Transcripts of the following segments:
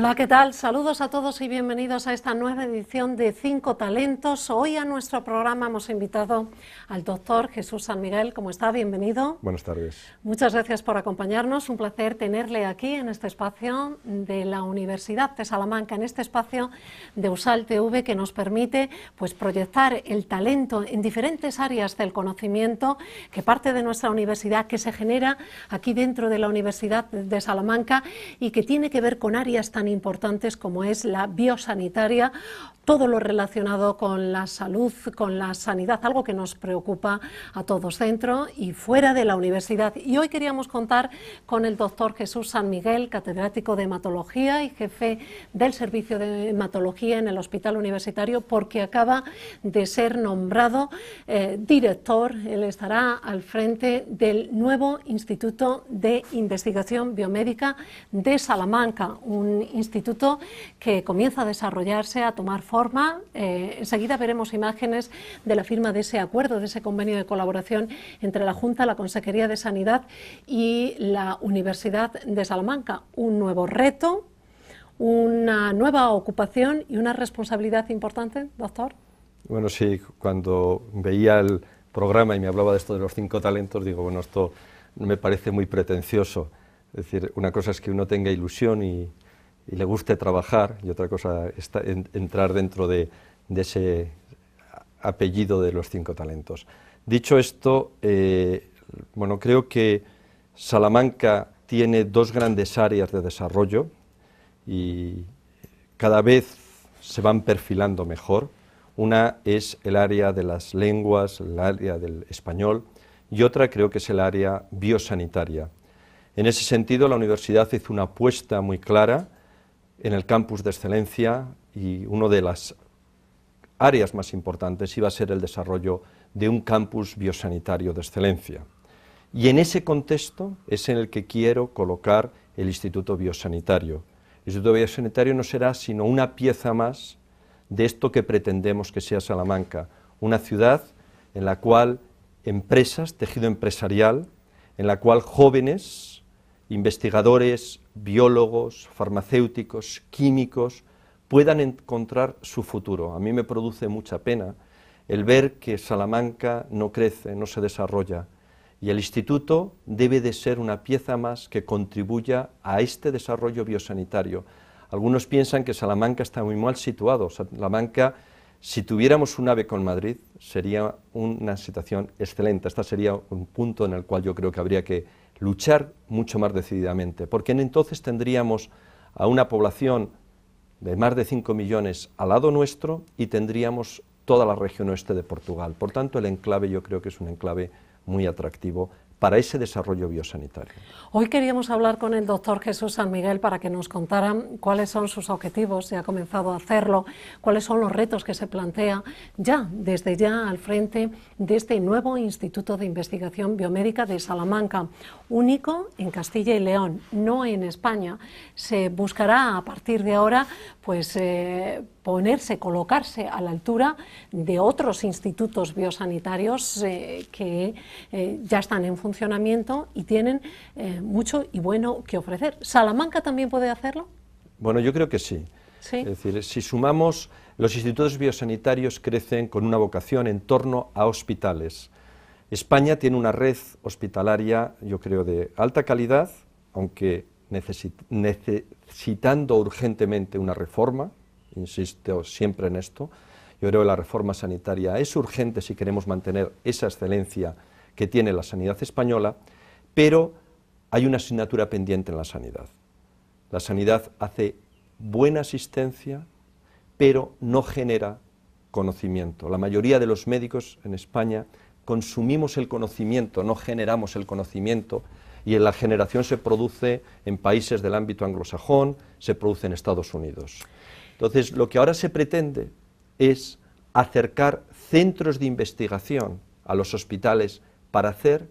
Hola, ¿qué tal? Saludos a todos y bienvenidos a esta nueva edición de Cinco Talentos. Hoy a nuestro programa hemos invitado al doctor Jesús San Miguel. ¿Cómo está? Bienvenido. Buenas tardes. Muchas gracias por acompañarnos. Un placer tenerle aquí en este espacio de la Universidad de Salamanca, en este espacio de USAL TV que nos permite pues, proyectar el talento en diferentes áreas del conocimiento que parte de nuestra universidad, que se genera aquí dentro de la Universidad de Salamanca y que tiene que ver con áreas tan importantes como es la biosanitaria, todo lo relacionado con la salud, con la sanidad, algo que nos preocupa a todos dentro y fuera de la universidad. Y hoy queríamos contar con el doctor Jesús San Miguel, catedrático de hematología y jefe del servicio de hematología en el Hospital Universitario, porque acaba de ser nombrado eh, director, él estará al frente del nuevo Instituto de Investigación Biomédica de Salamanca, un instituto que comienza a desarrollarse, a tomar forma. Eh, enseguida veremos imágenes de la firma de ese acuerdo, de ese convenio de colaboración entre la Junta, la Consejería de Sanidad y la Universidad de Salamanca. Un nuevo reto, una nueva ocupación y una responsabilidad importante, doctor. Bueno, sí, cuando veía el programa y me hablaba de esto de los cinco talentos, digo, bueno, esto me parece muy pretencioso. Es decir, una cosa es que uno tenga ilusión y, y le guste trabajar, y otra cosa es entrar dentro de, ese apellido de los cinco talentos. Dicho esto, eh, creo que Salamanca tiene dos grandes áreas de desarrollo y cada vez se van perfilando mejor. Una es el área de las lenguas, el área del español, y otra creo que es el área biosanitaria. En ese sentido, la universidad hizo una apuesta muy clara en el campus de excelencia y una de las áreas más importantes iba a ser el desarrollo de un campus biosanitario de excelencia. Y en ese contexto es en el que quiero colocar el Instituto Biosanitario. El Instituto Biosanitario no será sino una pieza más de esto que pretendemos que sea Salamanca, una ciudad en la cual empresas, tejido empresarial, en la cual jóvenes investigadores, biólogos, farmacéuticos, químicos, puedan encontrar su futuro. A mí me produce mucha pena el ver que Salamanca no crece, no se desarrolla. Y el instituto debe de ser una pieza más que contribuya a este desarrollo biosanitario. Algunos piensan que Salamanca está muy mal situado. Salamanca, si tuviéramos un AVE con Madrid, sería una situación excelente. Este sería un punto en el cual yo creo que habría que luchar mucho más decididamente, porque entonces tendríamos a una población de más de 5 millones al lado nuestro y tendríamos toda la región oeste de Portugal. Por tanto, el enclave yo creo que es un enclave muy atractivo para ese desarrollo biosanitario. Hoy queríamos hablar con el doctor Jesús San Miguel para que nos contara cuáles son sus objetivos, ya ha comenzado a hacerlo, cuáles son los retos que se plantea ya, desde ya, al frente de este nuevo Instituto de Investigación Biomédica de Salamanca, único en Castilla y León, no en España. Se buscará a partir de ahora, pues, eh, ponerse, colocarse a la altura de otros institutos biosanitarios eh, que eh, ya están en funcionamiento y tienen eh, mucho y bueno que ofrecer. ¿Salamanca también puede hacerlo? Bueno, yo creo que sí. Es decir, si sumamos, los institutos biosanitarios crecen con una vocación en torno a hospitales. España tiene una red hospitalaria, yo creo, de alta calidad, aunque necesitando urgentemente una reforma, insisto siempre en esto, yo creo que la reforma sanitaria es urgente si queremos mantener esa excelencia que tiene la sanidad española, pero hay una asignatura pendiente en la sanidad. La sanidad hace buena asistencia, pero no genera conocimiento. La mayoría de los médicos en España consumimos el conocimiento, no generamos el conocimiento, y la generación se produce en países del ámbito anglosajón, se produce en Estados Unidos. Entonces, lo que ahora se pretende es acercar centros de investigación a los hospitales para hacer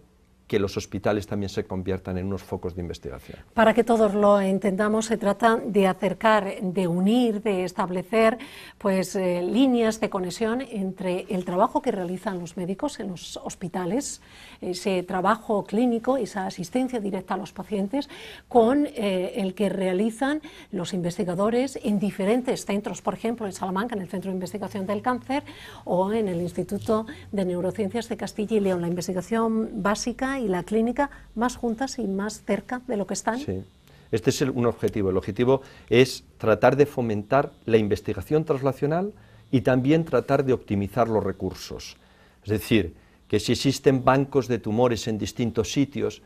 que los hospitales también se conviertan en unos focos de investigación. Para que todos lo entendamos, se trata de acercar, de unir, de establecer pues, eh, líneas de conexión entre el trabajo que realizan los médicos en los hospitales, ese trabajo clínico, esa asistencia directa a los pacientes, con eh, el que realizan los investigadores en diferentes centros, por ejemplo, en Salamanca, en el Centro de Investigación del Cáncer o en el Instituto de Neurociencias de Castilla y León, la investigación básica y la clínica más juntas y más cerca de lo que están. Sí. Este es un objetivo. El objetivo es tratar de fomentar la investigación translacional y también tratar de optimizar los recursos. Es decir, que si existen bancos de tumores en distintos sitios,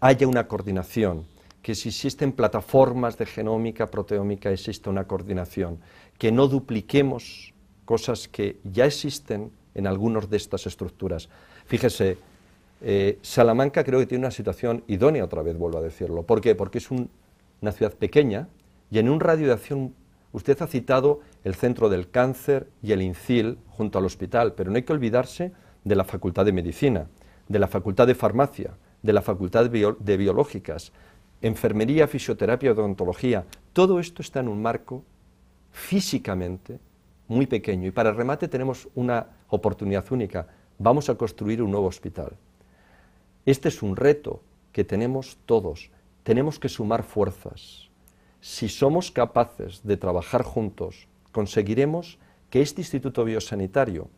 haya una coordinación, que si existen plataformas de genómica, proteómica, exista una coordinación, que no dupliquemos cosas que ya existen en algunas de estas estructuras. Fíjese, eh, Salamanca creo que tiene una situación idónea, otra vez vuelvo a decirlo. ¿Por qué? Porque es una ciudad pequeña y en un radio de acción, usted ha citado el Centro del Cáncer y el INCIL junto al hospital, pero no hay que olvidarse de la Facultad de Medicina, de la Facultad de Farmacia, de la Facultad de, de Biológicas, enfermería, fisioterapia, odontología. Todo esto está en un marco físicamente muy pequeño y para remate tenemos una oportunidad única. Vamos a construir un nuevo hospital. Este es un reto que tenemos todos. Tenemos que sumar fuerzas. Si somos capaces de trabajar juntos, conseguiremos que este Instituto Biosanitario,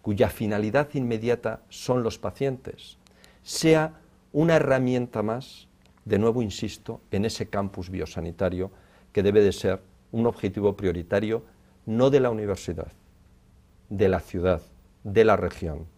cuya finalidad inmediata son los pacientes, sea una herramienta más, de nuevo insisto, en ese campus biosanitario que debe de ser un objetivo prioritario no de la universidad, de la ciudad, de la región.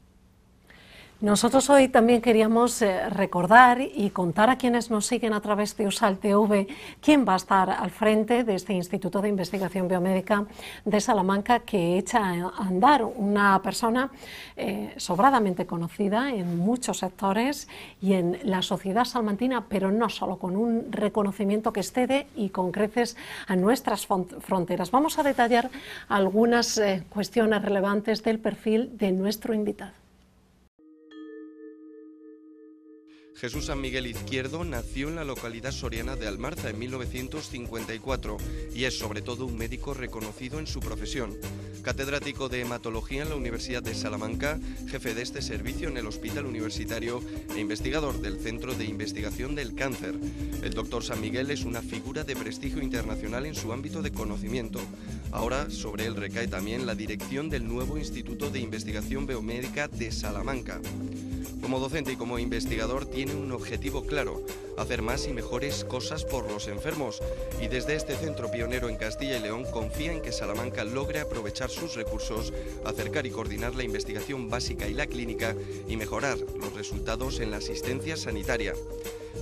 Nosotros hoy también queríamos eh, recordar y contar a quienes nos siguen a través de USAL TV quién va a estar al frente de este Instituto de Investigación Biomédica de Salamanca que echa a andar una persona eh, sobradamente conocida en muchos sectores y en la sociedad salmantina, pero no solo con un reconocimiento que excede y con creces a nuestras fronteras. Vamos a detallar algunas eh, cuestiones relevantes del perfil de nuestro invitado. Jesús San Miguel Izquierdo nació en la localidad soriana de Almarza en 1954 y es sobre todo un médico reconocido en su profesión. Catedrático de hematología en la Universidad de Salamanca, jefe de este servicio en el Hospital Universitario e investigador del Centro de Investigación del Cáncer. El doctor San Miguel es una figura de prestigio internacional en su ámbito de conocimiento. Ahora sobre él recae también la dirección del nuevo Instituto de Investigación Biomédica de Salamanca. Como docente y como investigador tiene un objetivo claro, hacer más y mejores cosas por los enfermos y desde este centro pionero en Castilla y León confía en que Salamanca logre aprovechar sus recursos, acercar y coordinar la investigación básica y la clínica y mejorar los resultados en la asistencia sanitaria.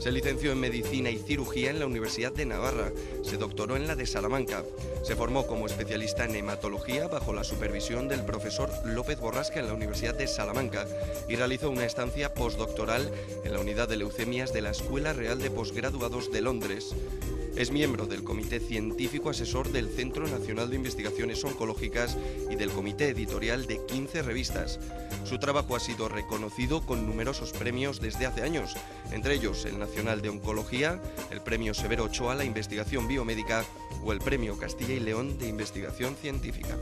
Se licenció en Medicina y Cirugía en la Universidad de Navarra. Se doctoró en la de Salamanca. Se formó como especialista en hematología bajo la supervisión del profesor López Borrasca en la Universidad de Salamanca y realizó una estancia postdoctoral en la unidad de leucemias de la Escuela Real de Postgraduados de Londres. Es miembro del Comité Científico Asesor del Centro Nacional de Investigaciones Oncológicas y del Comité Editorial de 15 revistas. Su trabajo ha sido reconocido con numerosos premios desde hace años, entre ellos el Nacional de Oncología, el Premio Severo Ochoa a la Investigación Biomédica o el Premio Castilla y León de Investigación Científica.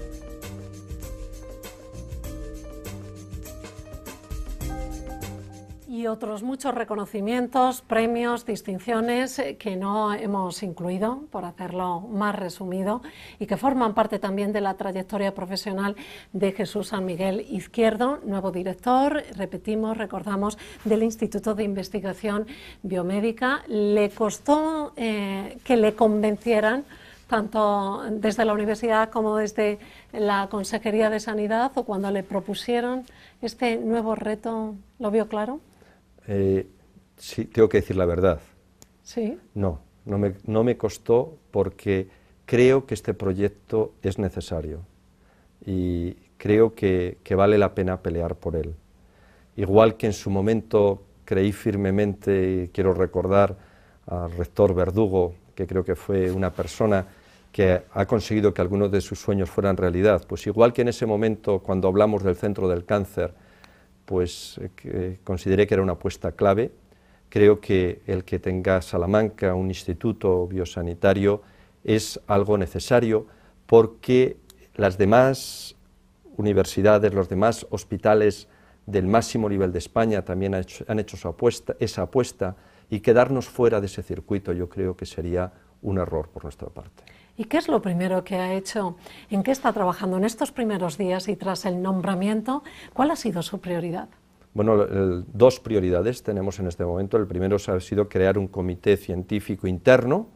y otros muchos reconocimientos, premios, distinciones eh, que no hemos incluido, por hacerlo más resumido, y que forman parte también de la trayectoria profesional de Jesús San Miguel Izquierdo, nuevo director, repetimos, recordamos, del Instituto de Investigación Biomédica. Le costó eh, que le convencieran tanto desde la universidad como desde la Consejería de Sanidad o cuando le propusieron este nuevo reto, ¿lo vio claro? eh, sí, tengo que decir la verdad. Sí. No, no me, no me costó porque creo que este proyecto es necesario y creo que, que vale la pena pelear por él. Igual que en su momento creí firmemente, y quiero recordar al rector Verdugo, que creo que fue una persona que ha conseguido que algunos de sus sueños fueran realidad. Pues igual que en ese momento, cuando hablamos del centro del cáncer, pues eh, consideré que era una apuesta clave. Creo que el que tenga Salamanca un instituto biosanitario es algo necesario porque las demás universidades, los demás hospitales del máximo nivel de España también han hecho, esa apuesta y quedarnos fuera de ese circuito yo creo que sería un error por nuestra parte. ¿Y qué es lo primero que ha hecho? ¿En qué está trabajando en estos primeros días y tras el nombramiento? ¿Cuál ha sido su prioridad? Bueno, dos prioridades tenemos en este momento. El primero ha sido crear un comité científico interno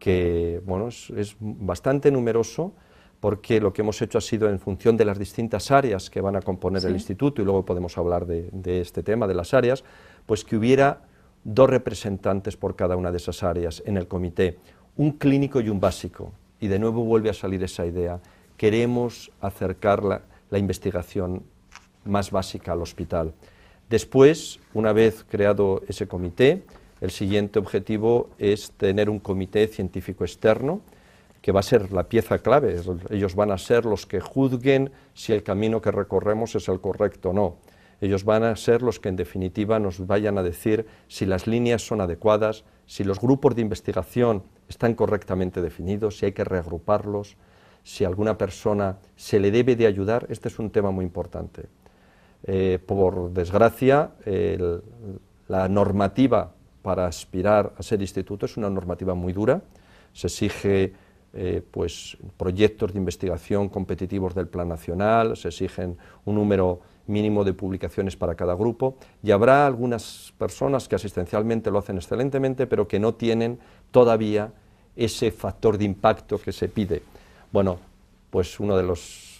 que bueno, es, bastante numeroso porque lo que hemos hecho ha sido en función de las distintas áreas que van a componer el instituto, y luego podemos hablar de este tema, de las áreas, pues que hubiera dos representantes por cada una de esas áreas en el comité un clínico y un básico. Y de nuevo vuelve a salir esa idea. Queremos acercar la, la investigación más básica al hospital. Después, una vez creado ese comité, el siguiente objetivo es tener un comité científico externo, que va a ser la pieza clave. Ellos van a ser los que juzguen si el camino que recorremos es el correcto o no. Ellos van a ser los que en definitiva nos vayan a decir si las líneas son adecuadas, si los grupos de investigación están correctamente definidos, si hay que reagruparlos, si alguna persona se le debe de ayudar, este es un tema muy importante. Eh, por desgracia, la normativa para aspirar a ser instituto es una normativa muy dura. Se exige eh, pues, proyectos de investigación competitivos del Plan Nacional, se exigen un número mínimo de publicaciones para cada grupo y habrá algunas personas que asistencialmente lo hacen excelentemente, pero que no tienen todavía ese factor de impacto que se pide. Bueno, pues una de las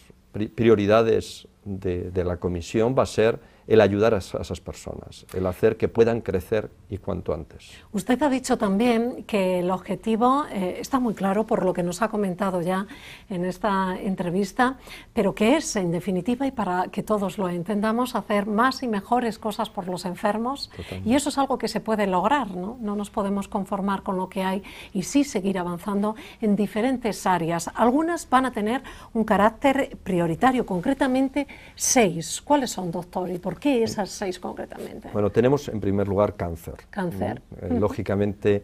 prioridades de, de la comisión va a ser el ayudar a esas personas, el hacer que puedan crecer y cuanto antes. Usted ha dicho también que el objetivo eh, está muy claro por lo que nos ha comentado ya en esta entrevista, pero que es, en definitiva, y para que todos lo entendamos, hacer más y mejores cosas por los enfermos. Y eso es algo que se puede lograr, ¿no? No nos podemos conformar con lo que hay y sí seguir avanzando en diferentes áreas. Algunas van a tener un carácter prioritario, concretamente seis. ¿Cuáles son, doctor? qué esas seis concretamente? Bueno, tenemos en primer lugar cáncer. Cáncer. Eh, lógicamente,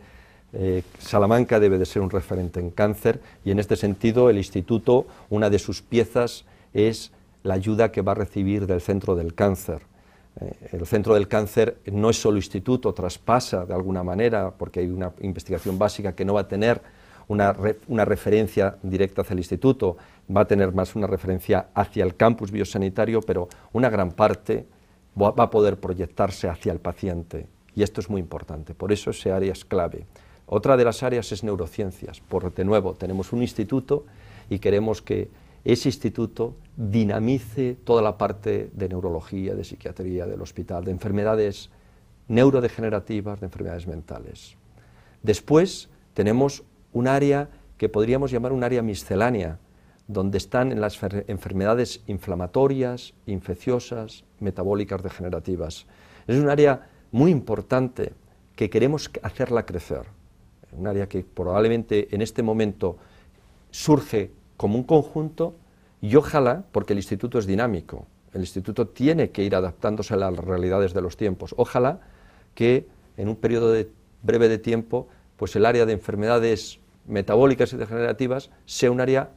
eh, Salamanca debe de ser un referente en cáncer y en este sentido el instituto, una de sus piezas es la ayuda que va a recibir del Centro del Cáncer. Eh, el Centro del Cáncer no es solo instituto, traspasa de alguna manera, porque hay una investigación básica que no va a tener una, referencia directa hacia el instituto, va a tener más una referencia hacia el campus biosanitario, pero una gran parte va a poder proyectarse hacia el paciente. Y esto es muy importante, por eso ese área es clave. Otra de las áreas es neurociencias. Por de nuevo, tenemos un instituto y queremos que ese instituto dinamice toda la parte de neurología, de psiquiatría, del hospital, de enfermedades neurodegenerativas, de enfermedades mentales. Después tenemos un área que podríamos llamar un área miscelánea, donde están en las enfermedades inflamatorias, infecciosas, metabólicas degenerativas. Es un área muy importante que queremos hacerla crecer, un área que probablemente en este momento surge como un conjunto y ojalá, porque el instituto es dinámico, el instituto tiene que ir adaptándose a las realidades de los tiempos, ojalá que en un periodo breve de tiempo, pues el área de enfermedades metabólicas y degenerativas sea un área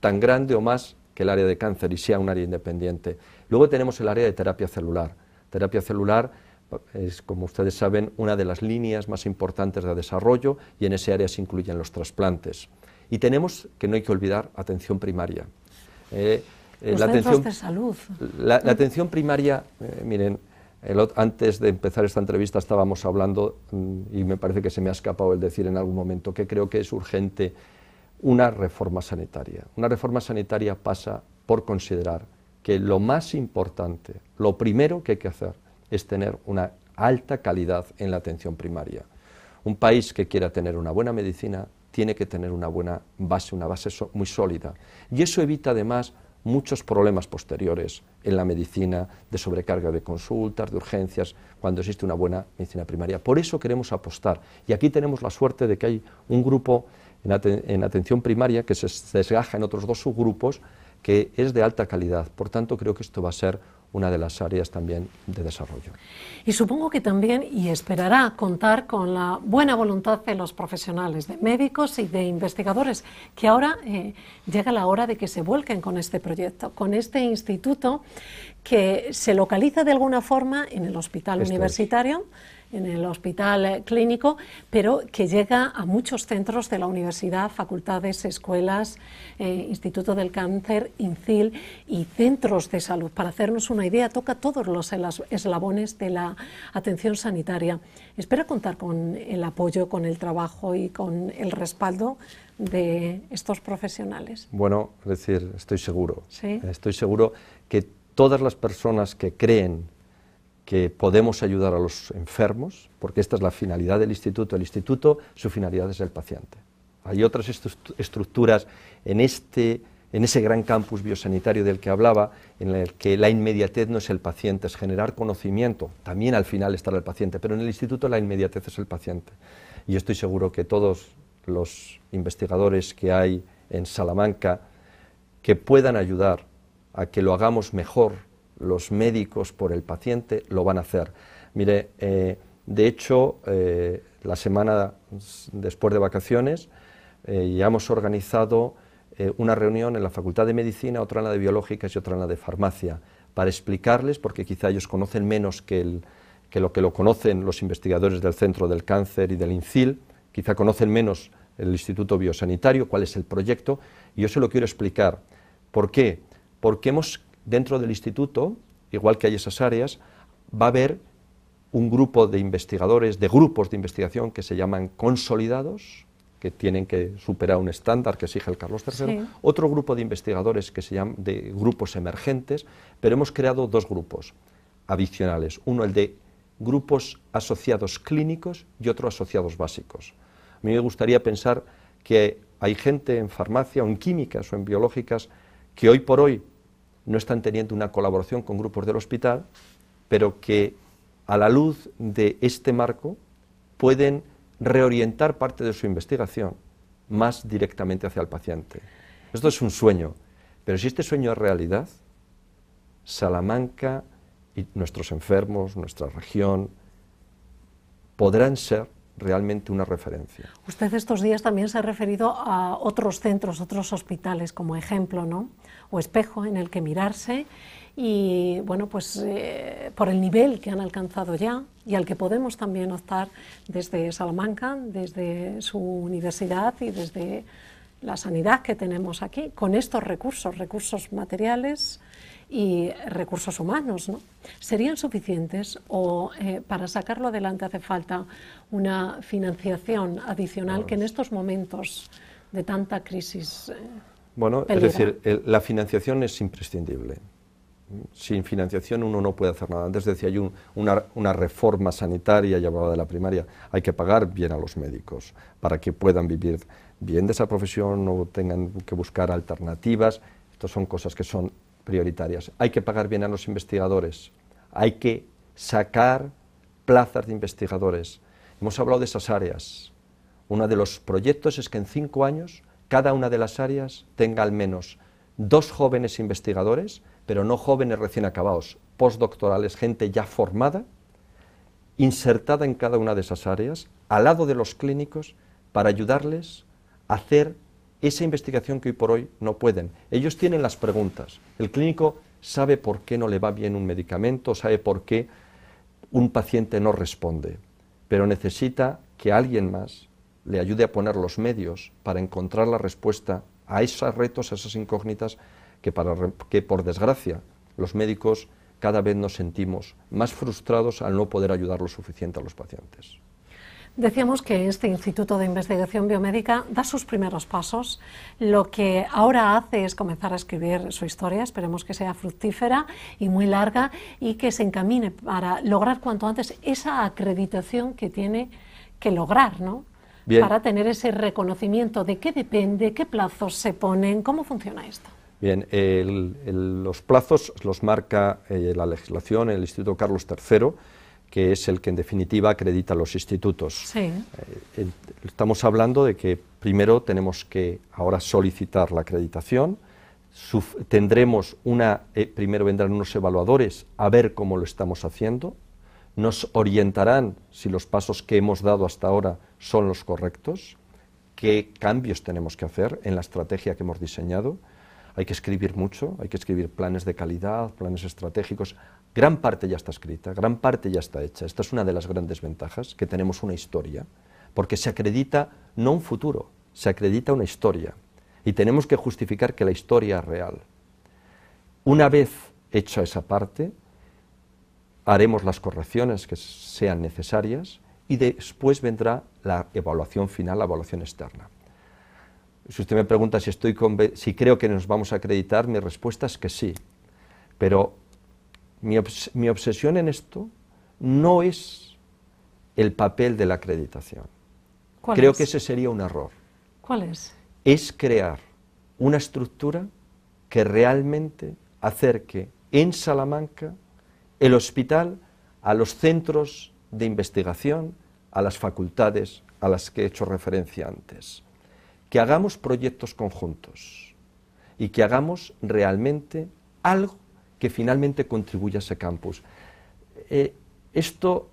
tan grande o más que el área de cáncer y sea un área independiente. Luego tenemos el área de terapia celular. Terapia celular es, como ustedes saben, una de las líneas más importantes de desarrollo y en ese área se incluyen los trasplantes. Y tenemos, que no hay que olvidar, atención primaria. Eh, eh la, atención, de salud. La, atención primaria, eh, miren, antes de empezar esta entrevista estábamos hablando, mm, y me parece que se me ha escapado el decir en algún momento, que creo que es urgente una reforma sanitaria. Una reforma sanitaria pasa por considerar que lo más importante, lo primero que hay que hacer es tener una alta calidad en la atención primaria. Un país que quiera tener una buena medicina tiene que tener una buena base, una base muy sólida. Y eso evita además muchos problemas posteriores en la medicina de sobrecarga de consultas, de urgencias, cuando existe una buena medicina primaria. Por eso queremos apostar. Y aquí tenemos la suerte de que hay un grupo en, atención primaria que se desgaja en otros dos subgrupos que es de alta calidad. Por tanto, creo que esto va a ser una de las áreas también de desarrollo. Y supongo que también, y esperará contar con la buena voluntad de los profesionales, de médicos y de investigadores, que ahora eh, llega la hora de que se vuelquen con este proyecto, con este instituto que se localiza de alguna forma en el hospital universitario en el hospital eh, clínico, pero que llega a muchos centros de la universidad, facultades, escuelas, eh, Instituto del Cáncer, INCIL y centros de salud. Para hacernos una idea, toca todos los eslabones de la atención sanitaria. Espera contar con el apoyo, con el trabajo y con el respaldo de estos profesionales. Bueno, es decir, estoy seguro. Estoy seguro que todas las personas que creen que podemos ayudar a los enfermos, porque esta es la finalidad del instituto. El instituto, su finalidad es el paciente. Hay otras estructuras en, este, en ese gran campus biosanitario del que hablaba, en el que la inmediatez no es el paciente, es generar conocimiento. También al final estará el paciente, pero en el instituto la inmediatez es el paciente. Y estoy seguro que todos los investigadores que hay en Salamanca que puedan ayudar a que lo hagamos mejor los médicos por el paciente, lo van a hacer. Mire, eh, de hecho, eh, la semana después de vacaciones eh, ya hemos organizado una reunión en la Facultad de Medicina, otra en la de Biológicas y otra en la de Farmacia, para explicarles, porque quizá ellos conocen menos que, el, que lo que lo conocen los investigadores del Centro del Cáncer y del INCIL, quizá conocen menos el Instituto Biosanitario, cuál es el proyecto, y yo se lo quiero explicar. ¿Por qué? Porque hemos dentro del instituto, igual que hay esas áreas, va a haber un grupo de investigadores, de grupos de investigación que se llaman consolidados, que tienen que superar un estándar que exige el Carlos III, otro grupo de investigadores que se llaman de grupos emergentes, pero hemos creado dos grupos adicionales, uno el de grupos asociados clínicos y otro asociados básicos. A mí me gustaría pensar que hay gente en farmacia o en químicas o en biológicas que hoy por hoy no están teniendo una colaboración con grupos del hospital, pero que a la luz de este marco pueden reorientar parte de su investigación más directamente hacia el paciente. Esto es un sueño, pero si este sueño es realidad, Salamanca y nuestros enfermos, nuestra región, podrán ser realmente una referencia. Usted estos días también se ha referido a otros centros, otros hospitales como ejemplo, ¿no? O espejo en el que mirarse y, bueno, pues eh, por el nivel que han alcanzado ya y al que podemos también optar desde Salamanca, desde su universidad y desde la sanidad que tenemos aquí, con estos recursos, recursos materiales, y recursos humanos. ¿no? ¿Serían suficientes o eh, para sacarlo adelante hace falta una financiación adicional que en estos momentos de tanta crisis... Eh, bueno, es decir, la financiación es imprescindible. Sin financiación uno no puede hacer nada. Antes decía hay una, una, reforma sanitaria, ya de la primaria, hay que pagar bien a los médicos para que puedan vivir bien de esa profesión o tengan que buscar alternativas. Estas son cosas que son prioritarias. Hay que pagar bien a los investigadores, hay que sacar plazas de investigadores. Hemos hablado de esas áreas. Uno de los proyectos es que en cinco años cada una de las áreas tenga al menos dos jóvenes investigadores, pero no jóvenes recién acabados, postdoctorales, gente ya formada, insertada en cada una de esas áreas, al lado de los clínicos, para ayudarles a hacer esa investigación que hoy por hoy no pueden. Ellos tienen las preguntas. El clínico sabe por qué no le va bien un medicamento, sabe por qué un paciente no responde, pero necesita que alguien más le ayude a poner los medios para encontrar la respuesta a esos retos, a esas incógnitas que, que por desgracia los médicos cada vez nos sentimos más frustrados al no poder ayudar lo suficiente a los pacientes. Decíamos que este Instituto de Investigación Biomédica da sus primeros pasos. Lo que ahora hace es comenzar a escribir su historia. Esperemos que sea fructífera y muy larga y que se encamine para lograr cuanto antes esa acreditación que tiene que lograr, ¿no? Para tener ese reconocimiento de qué depende, qué plazos se ponen, cómo funciona esto. Bien, los plazos los marca eh, la legislación, el Instituto Carlos III que es el que en definitiva acredita a los institutos. Eh, estamos hablando de que primero tenemos que ahora solicitar la acreditación, tendremos una, eh, primero vendrán unos evaluadores a ver cómo lo estamos haciendo, nos orientarán si los pasos que hemos dado hasta ahora son los correctos, qué cambios tenemos que hacer en la estrategia que hemos diseñado. Hay que escribir mucho, hay que escribir planes de calidad, planes estratégicos, Gran parte ya está escrita, gran parte ya está hecha. Esta es una de las grandes ventajas, que tenemos una historia, porque se acredita no un futuro, se acredita una historia. Y tenemos que justificar que la historia es real. Una vez hecha esa parte, haremos las correcciones que sean necesarias y después vendrá la evaluación final, la evaluación externa. Si usted me pregunta si, estoy si creo que nos vamos a acreditar, mi respuesta es que sí. Pero mi, obsesión en esto no es el papel de la acreditación. Creo que ese sería un error. ¿Cuál es? Es crear una estructura que realmente acerque en Salamanca el hospital a los centros de investigación, a las facultades a las que he hecho referencia antes. Que hagamos proyectos conjuntos y que hagamos realmente algo que finalmente contribuya a ese campus. Eh, esto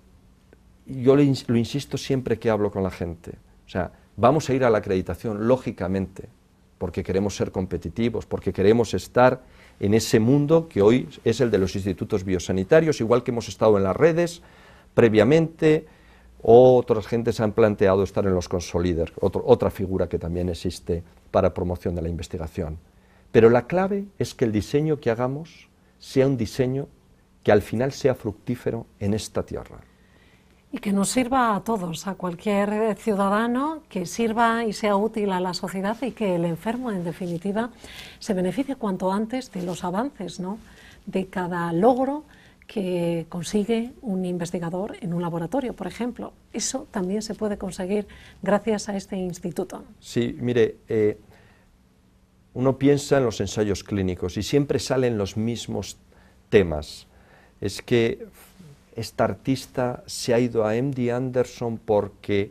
yo lo, insisto siempre que hablo con la gente. O sea, vamos a ir a la acreditación, lógicamente, porque queremos ser competitivos, porque queremos estar en ese mundo que hoy es el de los institutos biosanitarios, igual que hemos estado en las redes previamente, otras gentes han planteado estar en los Consolider, otra figura que también existe para promoción de la investigación. Pero la clave es que el diseño que hagamos sea un diseño que al final sea fructífero en esta tierra. Y que nos sirva a todos, a cualquier ciudadano, que sirva y sea útil a la sociedad y que el enfermo, en definitiva, se beneficie cuanto antes de los avances, ¿no? de cada logro que consigue un investigador en un laboratorio, por ejemplo. Eso también se puede conseguir gracias a este instituto. Sí, mire, eh, uno piensa en los ensayos clínicos y siempre salen los mismos temas. Es que esta artista se ha ido a MD Anderson porque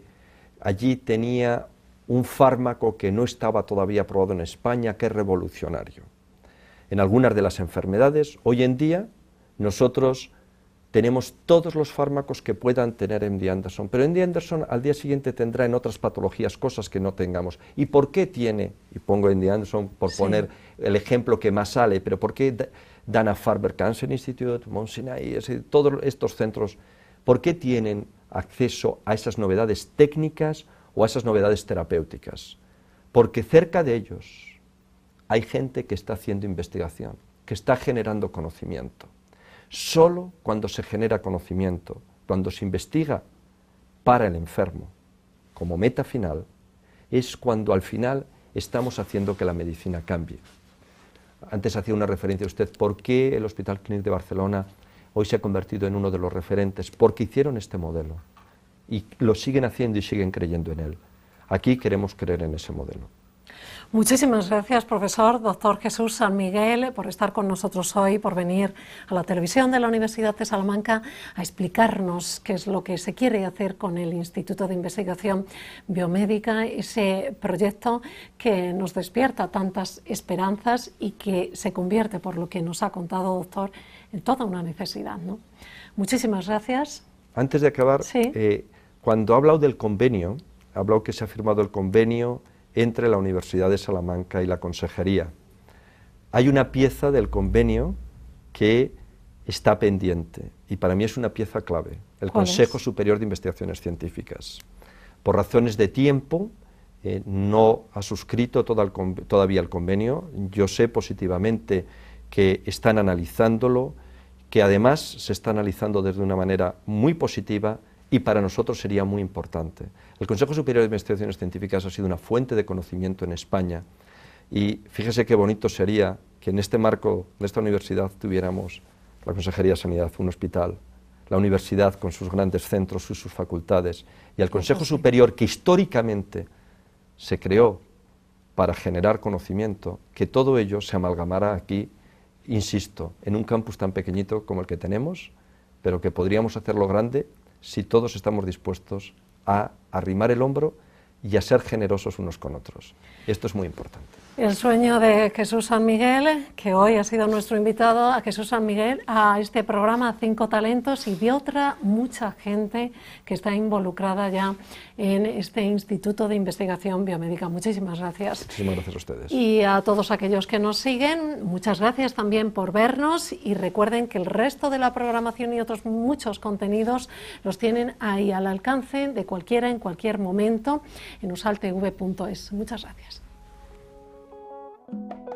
allí tenía un fármaco que no estaba todavía aprobado en España, que es revolucionario. En algunas de las enfermedades, hoy en día, nosotros tenemos todos los fármacos que puedan tener MD Anderson, pero MD Anderson al día siguiente tendrá en otras patologías cosas que no tengamos. ¿Y por qué tiene, y pongo MD Anderson por poner el ejemplo que más sale, pero por qué Dana Farber Cancer Institute, Mount todos estos centros, por qué tienen acceso a esas novedades técnicas o a esas novedades terapéuticas? Porque cerca de ellos hay gente que está haciendo investigación, que está generando conocimiento Solo cuando se genera conocimiento, cuando se investiga para el enfermo, como meta final, es cuando al final estamos haciendo que la medicina cambie. Antes hacía una referencia a usted, ¿por qué el Hospital Clínic de Barcelona hoy se ha convertido en uno de los referentes? Porque hicieron este modelo y lo siguen haciendo y siguen creyendo en él. Aquí queremos creer en ese modelo. Muchísimas gracias, profesor, doctor Jesús San Miguel, por estar con nosotros hoy, por venir a la televisión de la Universidad de Salamanca a explicarnos qué es lo que se quiere hacer con el Instituto de Investigación Biomédica, ese proyecto que nos despierta tantas esperanzas y que se convierte, por lo que nos ha contado, doctor, en toda una necesidad. ¿no? Muchísimas gracias. Antes de acabar, eh, cuando ha hablado del convenio, ha hablado que se ha firmado el convenio entre la Universidad de Salamanca y la Consejería. Hay una pieza del convenio que está pendiente y para mí es una pieza clave, el Consejo Superior de Investigaciones Científicas. Por razones de tiempo, eh, no ha suscrito todavía el convenio. Yo sé positivamente que están analizándolo, que además se está analizando desde una manera muy positiva y para nosotros sería muy importante. El Consejo Superior de Investigaciones Científicas ha sido una fuente de conocimiento en España y fíjese qué bonito sería que en este marco de esta universidad tuviéramos la Consejería de Sanidad, un hospital, la universidad con sus grandes centros sus, facultades y el Consejo Superior que históricamente se creó para generar conocimiento, que todo ello se amalgamara aquí, insisto, en un campus tan pequeñito como el que tenemos, pero que podríamos hacerlo grande si todos estamos dispuestos a arrimar el hombro y a ser generosos unos con otros. Esto es muy importante. El sueño de Jesús San Miguel, que hoy ha sido nuestro invitado a Jesús San Miguel a este programa Cinco Talentos y de otra mucha gente que está involucrada ya en este Instituto de Investigación Biomédica. Muchísimas gracias. Muchísimas gracias a ustedes. Y a todos aquellos que nos siguen, muchas gracias también por vernos y recuerden que el resto de la programación y otros muchos contenidos los tienen ahí al alcance de cualquiera en cualquier momento en usaltv.es. Muchas gracias. Thank you